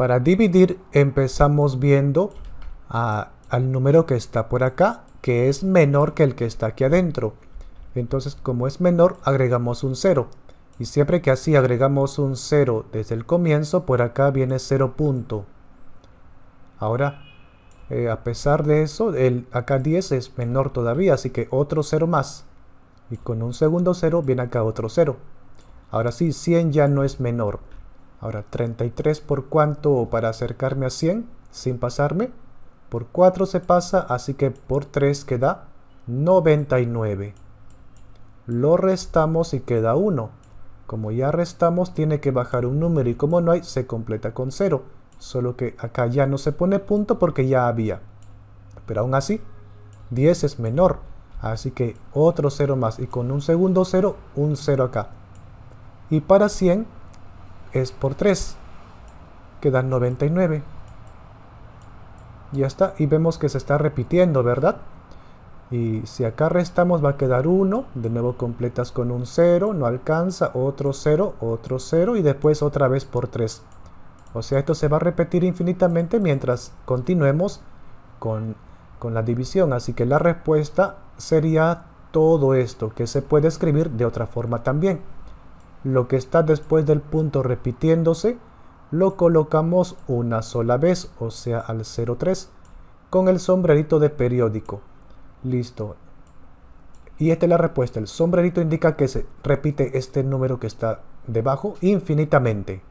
Para dividir empezamos viendo al número que está por acá, que es menor que el que está aquí adentro. Entonces, como es menor, agregamos un 0. Y siempre que así agregamos un 0 desde el comienzo, por acá viene 0 punto. Ahora, eh, a pesar de eso, el, acá 10 es menor todavía, así que otro 0 más. Y con un segundo 0 viene acá otro 0. Ahora sí, 100 ya no es menor. Ahora, 33 por cuánto para acercarme a 100 sin pasarme. Por 4 se pasa, así que por 3 queda 99. Lo restamos y queda 1. Como ya restamos, tiene que bajar un número y como no hay, se completa con 0. Solo que acá ya no se pone punto porque ya había. Pero aún así, 10 es menor. Así que otro 0 más y con un segundo 0, un 0 acá. Y para 100 es por 3, quedan 99. Ya está, y vemos que se está repitiendo, ¿verdad? Y si acá restamos va a quedar 1, de nuevo completas con un 0, no alcanza, otro 0, otro 0 y después otra vez por 3. O sea, esto se va a repetir infinitamente mientras continuemos con la división. Así que la respuesta sería todo esto, que se puede escribir de otra forma también lo que está después del punto repitiéndose, lo colocamos una sola vez, o sea al 03, con el sombrerito de periódico. Listo. Y esta es la respuesta. El sombrerito indica que se repite este número que está debajo infinitamente.